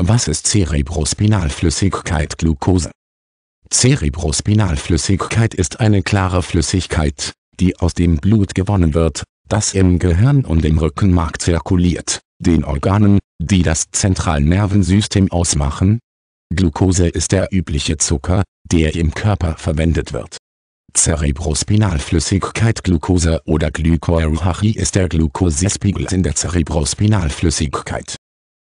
Was ist Cerebrospinalflüssigkeit Glucose? Cerebrospinalflüssigkeit ist eine klare Flüssigkeit, die aus dem Blut gewonnen wird, das im Gehirn und im Rückenmark zirkuliert, den Organen, die das Zentralnervensystem ausmachen. Glucose ist der übliche Zucker, der im Körper verwendet wird. Cerebrospinalflüssigkeit Glucose oder Glykoalchari ist der Glucosespiegel in der Cerebrospinalflüssigkeit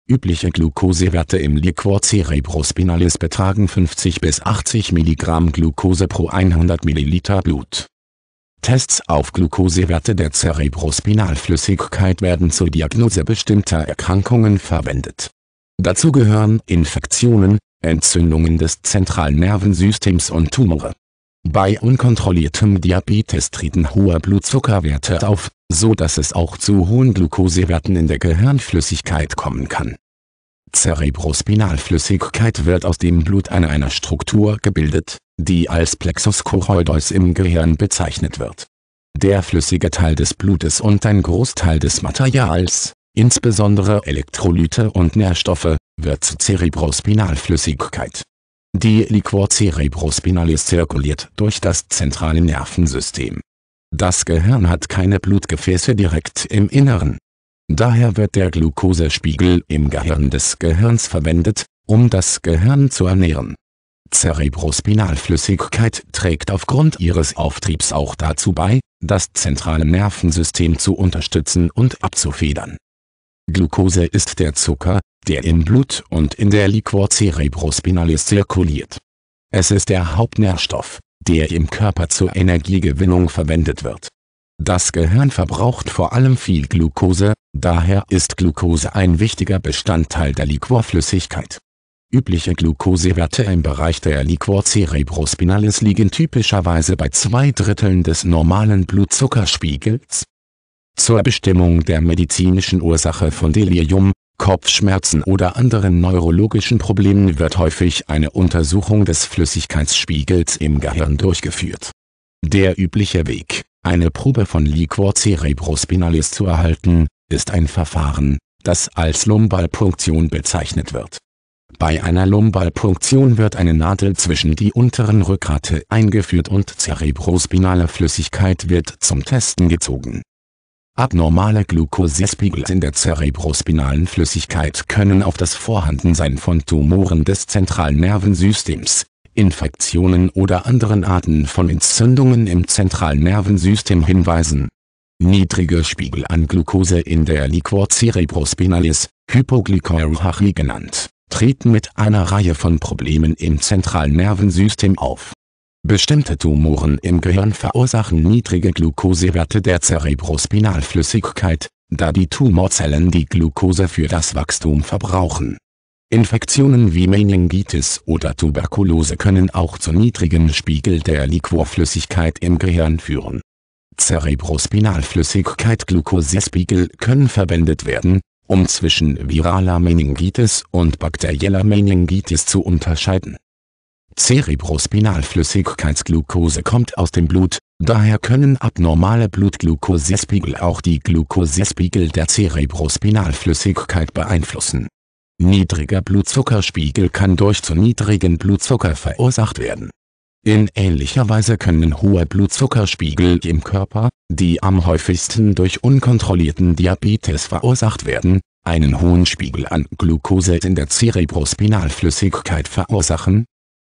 Übliche Glukosewerte im Liquor cerebrospinalis betragen 50 bis 80 mg Glucose pro 100 ml Blut. Tests auf Glukosewerte der Cerebrospinalflüssigkeit werden zur Diagnose bestimmter Erkrankungen verwendet. Dazu gehören Infektionen, Entzündungen des zentralen Nervensystems und Tumore. Bei unkontrolliertem Diabetes treten hohe Blutzuckerwerte auf, so dass es auch zu hohen Glukosewerten in der Gehirnflüssigkeit kommen kann Cerebrospinalflüssigkeit wird aus dem Blut an einer Struktur gebildet, die als Plexus choroideus im Gehirn bezeichnet wird. Der flüssige Teil des Blutes und ein Großteil des Materials, insbesondere Elektrolyte und Nährstoffe, wird zu Cerebrospinalflüssigkeit. Die Liquor cerebrospinalis zirkuliert durch das zentrale Nervensystem. Das Gehirn hat keine Blutgefäße direkt im Inneren, Daher wird der Glukosespiegel im Gehirn des Gehirns verwendet, um das Gehirn zu ernähren. Cerebrospinalflüssigkeit trägt aufgrund ihres Auftriebs auch dazu bei, das zentrale Nervensystem zu unterstützen und abzufedern. Glucose ist der Zucker, der im Blut und in der Liquor cerebrospinalis zirkuliert. Es ist der Hauptnährstoff, der im Körper zur Energiegewinnung verwendet wird das Gehirn verbraucht vor allem viel Glucose, daher ist Glucose ein wichtiger Bestandteil der Liquorflüssigkeit. Übliche Glucosewerte im Bereich der Liquor cerebrospinalis liegen typischerweise bei zwei Dritteln des normalen Blutzuckerspiegels. Zur Bestimmung der medizinischen Ursache von Delirium, Kopfschmerzen oder anderen neurologischen Problemen wird häufig eine Untersuchung des Flüssigkeitsspiegels im Gehirn durchgeführt. Der übliche Weg eine Probe von Liquor cerebrospinalis zu erhalten, ist ein Verfahren, das als Lumbalpunktion bezeichnet wird. Bei einer Lumbalpunktion wird eine Nadel zwischen die unteren Rückgrat eingeführt und cerebrospinale Flüssigkeit wird zum Testen gezogen. Abnormale Glukosespiegel in der cerebrospinalen Flüssigkeit können auf das Vorhandensein von Tumoren des zentralen Nervensystems Infektionen oder anderen Arten von Entzündungen im zentralen Nervensystem hinweisen. Niedrige Spiegel an Glucose in der Liquor cerebrospinalis, Hypoglycohachie genannt, treten mit einer Reihe von Problemen im zentralen Nervensystem auf. Bestimmte Tumoren im Gehirn verursachen niedrige Glukosewerte der Cerebrospinalflüssigkeit, da die Tumorzellen die Glucose für das Wachstum verbrauchen Infektionen wie Meningitis oder Tuberkulose können auch zu niedrigen Spiegel der Liquorflüssigkeit im Gehirn führen. cerebrospinalflüssigkeit Glucosespiegel können verwendet werden, um zwischen viraler Meningitis und bakterieller Meningitis zu unterscheiden. Cerebrospinalflüssigkeitsglucose kommt aus dem Blut, daher können abnormale Blutglucosespiegel auch die Glucosespiegel der Cerebrospinalflüssigkeit beeinflussen Niedriger Blutzuckerspiegel kann durch zu niedrigen Blutzucker verursacht werden. In ähnlicher Weise können hohe Blutzuckerspiegel im Körper, die am häufigsten durch unkontrollierten Diabetes verursacht werden, einen hohen Spiegel an Glucose in der Cerebrospinalflüssigkeit verursachen